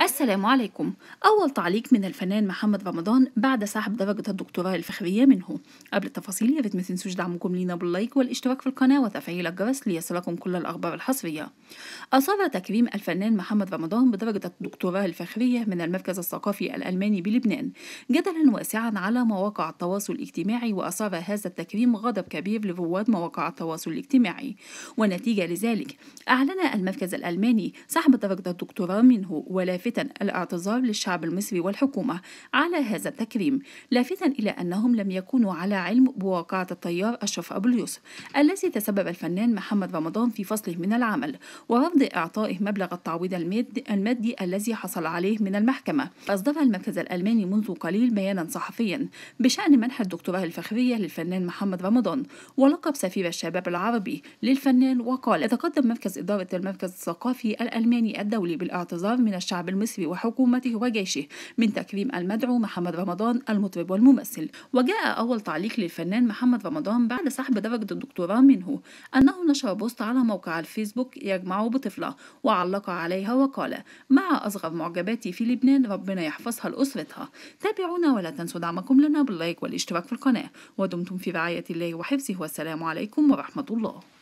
السلام عليكم أول تعليق من الفنان محمد رمضان بعد سحب درجة الدكتوراه الفخرية منه قبل التفاصيل يا ريت ما تنسوش دعمكم لينا باللايك والاشتراك في القناة وتفعيل الجرس ليصلكم كل الأخبار الحصرية أصر تكريم الفنان محمد رمضان بدرجة الدكتوراه الفخرية من المركز الثقافي الألماني بلبنان جدلا واسعا على مواقع التواصل الاجتماعي وأصار هذا التكريم غضب كبير لرواد مواقع التواصل الاجتماعي ونتيجة لذلك أعلن المركز الألماني سحب درجة الدكتوراه منه ولا لافتا الاعتذار للشعب المصري والحكومة على هذا التكريم لافتا إلى أنهم لم يكونوا على علم بواقعة الطيار أشرف أبو اليوسف الذي تسبب الفنان محمد رمضان في فصله من العمل ورفض إعطائه مبلغ التعويض المادي الذي حصل عليه من المحكمة أصدر المركز الألماني منذ قليل بيانا صحفيا بشأن منح الدكتوراه الفخرية للفنان محمد رمضان ولقب سفير الشباب العربي للفنان وقال يتقدم مركز إدارة المركز الثقافي الألماني الدولي بالاعتذار من الشعب المصري المصري وحكومته وجيشه من تكريم المدعو محمد رمضان المطرب والممثل وجاء أول تعليق للفنان محمد رمضان بعد سحب درجة الدكتوراه منه أنه نشر بوست على موقع الفيسبوك يجمعه بطفلة وعلق عليها وقال مع أصغر معجباتي في لبنان ربنا يحفظها لأسرتها تابعونا ولا تنسوا دعمكم لنا باللايك والاشتراك في القناة ودمتم في رعاية الله وحفظه والسلام عليكم ورحمة الله